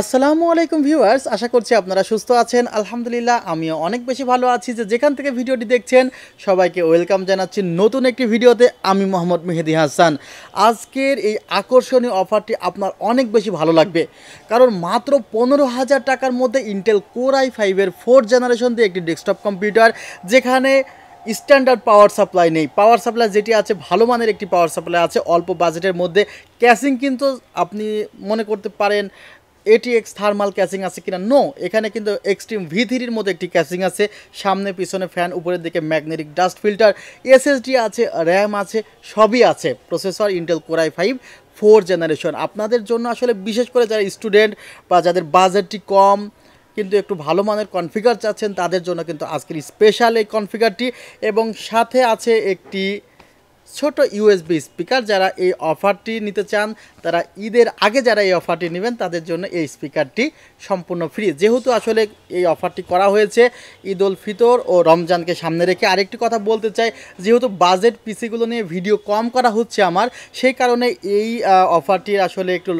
আসসালামু আলাইকুম ভিউয়ার্স আশা করছি আপনারা সুস্থ আছেন আলহামদুলিল্লাহ আমিও অনেক বেশি ভালো আছি যে যেখান থেকে ভিডিওটি দেখছেন সবাইকে ওয়েলকাম জানাচ্ছি নতুন একটি ভিডিওতে আমি মোহাম্মদ মেহেদি হাসান আজকের এই আকর্ষণীয় অফারটি আপনার অনেক বেশি ভালো লাগবে কারণ মাত্র পনেরো হাজার টাকার মধ্যে ইন্টেল কোর আই ফাইভের ফোর্থ জেনারেশন দিয়ে একটি ডেস্কটপ কম্পিউটার যেখানে স্ট্যান্ডার্ড পাওয়ার সাপ্লাই নেই পাওয়ার সাপ্লাই যেটি আছে ভালো মানের একটি পাওয়ার সাপ্লাই আছে অল্প বাজেটের মধ্যে ক্যাশিং কিন্তু আপনি মনে করতে পারেন এটিএক্স থার্মাল ক্যাসিং আছে কিনা নো এখানে কিন্তু এক্সট্রিম ভি থ্রির মতো একটি ক্যাসিং আছে সামনে পিছনে ফ্যান উপরের দিকে ম্যাগনেটিক ডাস্ট ফিল্টার এসএসডি আছে র্যাম আছে সবই আছে processor Intel core I five four generation আপনাদের জন্য আসলে বিশেষ করে যারা স্টুডেন্ট বা যাদের বাজেটটি কম কিন্তু একটু ভালো মানের কনফিগার চাচ্ছেন তাদের জন্য কিন্তু আজকের স্পেশাল এই কনফিগারটি এবং সাথে আছে একটি ছোট ইউএসবি স্পিকার যারা এই অফারটি নিতে চান তারা ঈদের আগে যারা এই অফারটি নেবেন তাদের জন্য এই স্পিকারটি সম্পূর্ণ ফ্রি যেহেতু আসলে এই অফারটি করা হয়েছে ঈদ উল ফিতর ও রমজানকে সামনে রেখে আরেকটি কথা বলতে চাই যেহেতু বাজেট পিসিগুলো নিয়ে ভিডিও কম করা হচ্ছে আমার সেই কারণে এই অফারটির আসলে একটু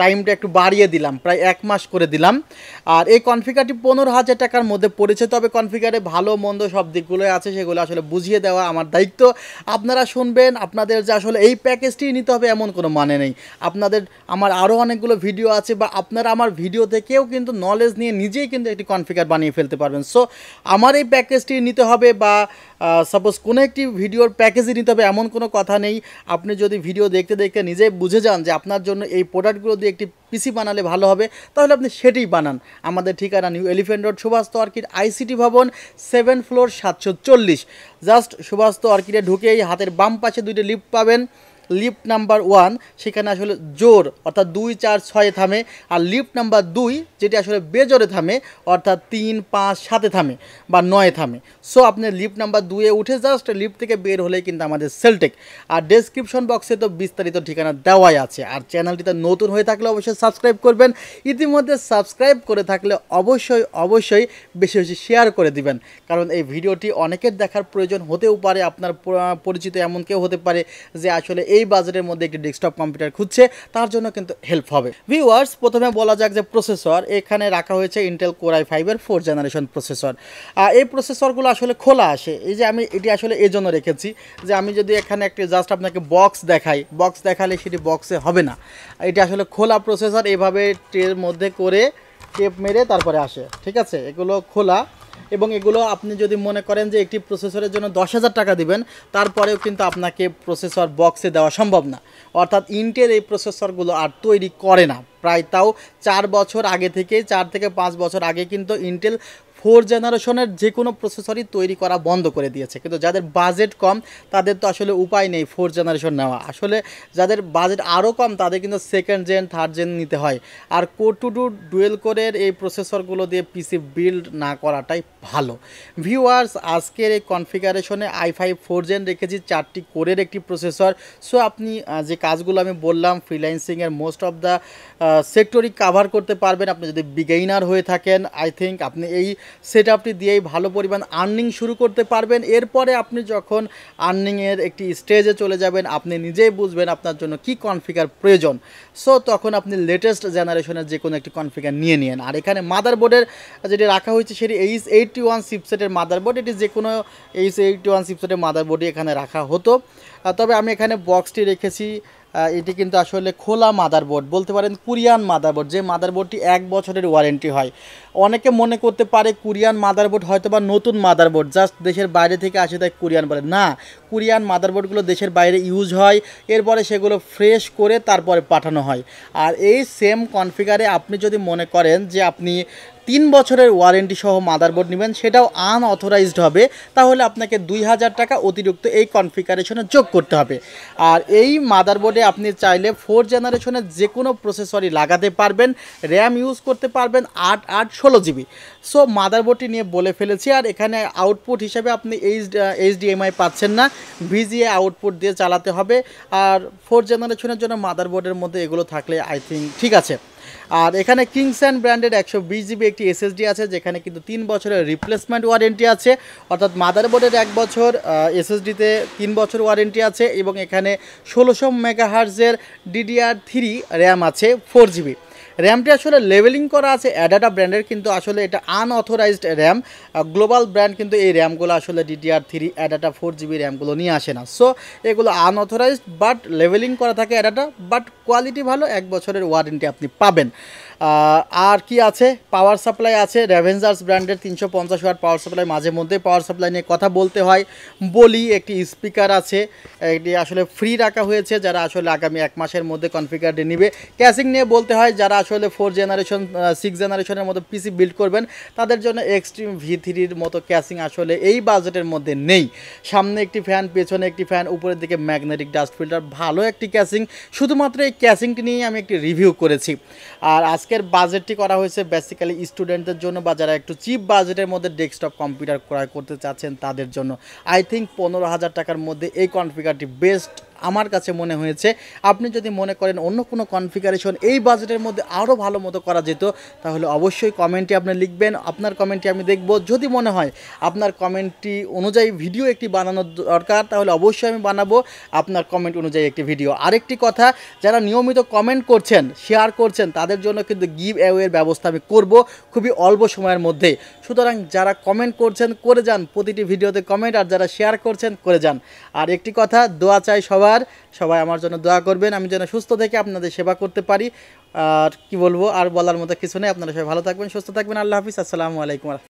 টাইমটা একটু বাড়িয়ে দিলাম প্রায় এক মাস করে দিলাম আর এই কনফিগারটি পনেরো হাজার টাকার মধ্যে পড়েছে তবে কনফিগারে ভালো মন্দ সব দিকগুলোই আছে সেগুলো আসলে বুঝিয়ে দেওয়া আমার দায়িত্ব আপনার আপনারা শুনবেন আপনাদের যে আসলে এই প্যাকেজটি নিতে হবে এমন কোনো মানে নেই আপনাদের আমার আরও অনেকগুলো ভিডিও আছে বা আপনারা আমার ভিডিও থেকেও কিন্তু নলেজ নিয়ে নিজেই কিন্তু একটি কনফিগার বানিয়ে ফেলতে পারবেন সো আমার এই প্যাকেজটি নিতে হবে বা সাপোজ কোনো একটি ভিডিওর প্যাকেজই নিতে হবে এমন কোনো কথা নেই আপনি যদি ভিডিও দেখতে দেখতে নিজেই বুঝে যান যে আপনার জন্য এই প্রোডাক্টগুলো দিয়ে একটি পিসি বানালে ভালো হবে তাহলে আপনি সেটাই বানান আমাদের ঠিকানা New Elephant Road Subhash Orchid ICT ভবন সেভেন ফ্লোর সাতশো চল্লিশ জাস্ট সুভাষ অর্কিডে ঢুকেই হাতের বাম পাশে দুইটি লিফ্ট পাবেন লিফট নাম্বার ওয়ান সেখানে আসলে জোর অর্থাৎ দুই চার ছয়ে থামে আর লিফট নাম্বার দুই যেটি আসলে বেজোরে থামে অর্থাৎ তিন পাঁচ সাতে থামে বা নয়ে থামে সো আপনি লিফট নাম্বার দুয়ে উঠে জাস্ট লিফট থেকে বের হলেই কিন্তু আমাদের সেলটেক আর ডেসক্রিপশন বক্সে তো বিস্তারিত ঠিকানা দেওয়াই আছে আর চ্যানেলটিতে নতুন হয়ে থাকলে অবশ্যই সাবস্ক্রাইব করবেন ইতিমধ্যে সাবস্ক্রাইব করে থাকলে অবশ্যই অবশ্যই বেশি বেশি শেয়ার করে দিবেন কারণ এই ভিডিওটি অনেকের দেখার প্রয়োজন হতেও পারে আপনার পরিচিত এমন কেউ হতে পারে যে আসলে এই বাজেটের মধ্যে একটি ডেস্কটপ কম্পিউটার খুঁজছে তার জন্য কিন্তু হেল্প হবে ভিউয়ার্স প্রথমে বলা যাক যে প্রসেসর এখানে রাখা হয়েছে ইন্টেল কোরাই ফাইভের ফোর জেনারেশন প্রসেসর এই প্রসেসরগুলো আসলে খোলা আসে এই যে আমি এটি আসলে এই জন্য রেখেছি যে আমি যদি এখানে একটি জাস্ট আপনাকে বক্স দেখাই বক্স দেখালে সেটি বক্সে হবে না এটি আসলে খোলা প্রসেসর এভাবে ট্রের মধ্যে করে টেপ মেরে তারপরে আসে ঠিক আছে এগুলো খোলা এবং এগুলো আপনি যদি মনে করেন যে একটি প্রসেসরের জন্য দশ হাজার টাকা দিবেন তারপরেও কিন্তু আপনাকে প্রসেসর বক্সে দেওয়া সম্ভব না অর্থাৎ ইন্টেল এই প্রসেসরগুলো আর তৈরি করে না প্রায় তাও চার বছর আগে থেকে চার থেকে পাঁচ বছর আগে কিন্তু ইন্টেল ফোর জেনারেশনের যে কোনো প্রসেসরই তৈরি করা বন্ধ করে দিয়েছে কিন্তু যাদের বাজেট কম তাদের তো আসলে উপায় নেই ফোর জেনারেশন নেওয়া আসলে যাদের বাজেট আরও কম তাদের কিন্তু সেকেন্ড জেন থার্ড জেন নিতে হয় আর কো টু টু ডুয়েল কোরের এই প্রসেসরগুলো দিয়ে পিসি বিল্ড না করাটাই ভালো ভিউয়ার্স আজকের এই কনফিগারেশনে আই ফাইভ ফোর জেন রেখেছি চারটি কোরের একটি প্রসেসর সো আপনি যে কাজগুলো আমি বললাম ফ্রিল্যান্সিংয়ের মোস্ট অফ দ্য সেক্টরই কাভার করতে পারবেন আপনি যদি বিগেইনার হয়ে থাকেন আই থিঙ্ক আপনি এই সেটা আপনি দিয়েই ভালো পরিমাণ আর্নিং শুরু করতে পারবেন এরপরে আপনি যখন আর্নিংয়ের একটি স্টেজে চলে যাবেন আপনি নিজেই বুঝবেন আপনার জন্য কি কনফিগার প্রয়োজন সো তখন আপনি লেটেস্ট জেনারেশনের যে কোনো একটি কনফিগার নিয়ে নিন আর এখানে মাদার বোর্ডের যেটি রাখা হয়েছে সেটি H eighty one motherboard এটি যে কোনো এইচ এইটটি ওয়ান মাদার বোর্ডই এখানে রাখা হতো তবে আমি এখানে বক্সটি রেখেছি এটি কিন্তু আসলে খোলা মাদারবোর্ড বলতে পারেন কোরিয়ান মাদারবোর্ড যে মাদারবোর্ডটি এক বছরের ওয়ারেন্টি হয় অনেকে মনে করতে পারে কোরিয়ান মাদারবোর্ড হয়তো বা নতুন মাদারবোর্ড জাস্ট দেশের বাইরে থেকে আসে তাই কোরিয়ান বলে না কোরিয়ান মাদারবোর্ডগুলো দেশের বাইরে ইউজ হয় এরপরে সেগুলো ফ্রেশ করে তারপরে পাঠানো হয় আর এই সেম কনফিগারে আপনি যদি মনে করেন যে আপনি তিন বছরের ওয়ারেন্টি সহ মাদারবোর্ড নেবেন সেটাও আনঅথরাইজড হবে তাহলে আপনাকে দুই হাজার টাকা অতিরিক্ত এই কনফিগারেশনে যোগ করতে হবে আর এই মাদারবোর্ডে আপনি চাইলে ফোর জেনারেশনের যে কোনো প্রসেসরই লাগাতে পারবেন র্যাম ইউজ করতে পারবেন আট আট ষোলো জিবি সো মাদারবোর্ডটি নিয়ে বলে ফেলেছি আর এখানে আউটপুট হিসেবে আপনি এইচ এইচডিএমআই পাচ্ছেন না ভিজিএ আউটপুট দিয়ে চালাতে হবে আর ফোর জেনারেশনের জন্য মাদারবোর্ডের মধ্যে এগুলো থাকলে আই থিঙ্ক ঠিক আছে আর এখানে কিংস অ্যান্ড ব্র্যান্ডের একশো বিশ জিবি একটি এসএসডি আছে যেখানে কিন্তু তিন বছরের রিপ্লেসমেন্ট ওয়ারেন্টি আছে অর্থাৎ মাদার বোর্ডের এক বছর এসএসডিতে তিন বছর ওয়ারেন্টি আছে এবং এখানে ষোলোশো মেগাহার্জের ডিডিআর থ্রি র্যাম আছে ফোর জিবি র্যামটি আসলে লেভেলিং করা আছে অ্যাডাটা ব্র্যান্ডের কিন্তু আসলে এটা আনঅথরাইজড র্যাম গ্লোবাল ব্র্যান্ড কিন্তু এই র্যামগুলো আসলে DDR three ADATA four GB র্যামগুলো নিয়ে আসে না সো এগুলো আনঅথরাইজড বাট লেভেলিং করা থাকে অ্যাডাটা বাট কোয়ালিটি ভালো এক বছরের ওয়ারেন্টি আপনি পাবেন আর কি আছে পাওয়ার সাপ্লাই আছে রেভেঞ্জার্স ব্র্যান্ডের তিনশো পঞ্চাশ ওয়াট পাওয়ার সাপ্লাই মাঝে মধ্যে পাওয়ার সাপ্লাই নিয়ে কথা বলতে হয় বলি একটি স্পিকার আছে এটি আসলে ফ্রি রাখা হয়েছে যারা আসলে আগামী এক মাসের মধ্যে কনফিগারটি নিবে ক্যাশিং নিয়ে বলতে হয় যারা আসলে ফোর জেনারেশন সিক্স জেনারেশনের মতো পিসি বিল্ড করবেন তাদের জন্য এক্সট্রিম ভি থ্রির মতো ক্যাশিং আসলে এই বাজেটের মধ্যে নেই সামনে একটি ফ্যান পেছনে একটি ফ্যান উপরের দিকে ম্যাগনেটিক ডাস্ট ফিল্টার ভালো একটি ক্যাশিং শুধুমাত্র এই ক্যাশিংটি নিয়ে আমি একটি রিভিউ করেছি আর আজকে আজকের বাজেটটি করা হয়েছে বেসিক্যালি স্টুডেন্টদের জন্য বা যারা একটু চিপ বাজেটের মধ্যে ডেস্কটপ কম্পিউটার ক্রয় করতে চাচ্ছেন তাদের জন্য আই থিঙ্ক পনেরো হাজার টাকার মধ্যে এই কনফিগারটি বেস্ট আমার কাছে মনে হয়েছে আপনি যদি মনে করেন অন্য কোনো কনফিগারেশন এই বাজেটের মধ্যে আরও ভালো মতো করা যেত তাহলে অবশ্যই কমেন্টটি আপনি লিখবেন আপনার কমেন্টটি আমি দেখব যদি মনে হয় আপনার কমেন্টটি অনুযায়ী ভিডিও একটি বানানোর দরকার তাহলে অবশ্যই আমি বানাবো আপনার কমেন্ট অনুযায়ী একটি ভিডিও আরেকটি কথা যারা নিয়মিত কমেন্ট করছেন শেয়ার করছেন তাদের জন্য কিন্তু গিভ অ্যাওয়ের ব্যবস্থা আমি করব খুবই অল্প সময়ের মধ্যে সুতরাং যারা কমেন্ট করছেন করে যান প্রতিটি ভিডিওতে কমেন্ট আর যারা শেয়ার করছেন করে যান আর একটি কথা দোয়া চাই সবার পরিবার সবাই আমার জন্য দোয়া করবেন আমি যেন সুস্থ থেকে আপনাদের সেবা করতে পারি আর কি বলবো আর বলার মতো কিছু নেই আপনারা সবাই ভালো থাকবেন সুস্থ থাকবেন আল্লাহ হাফিজ আসসালামু আলাইকুম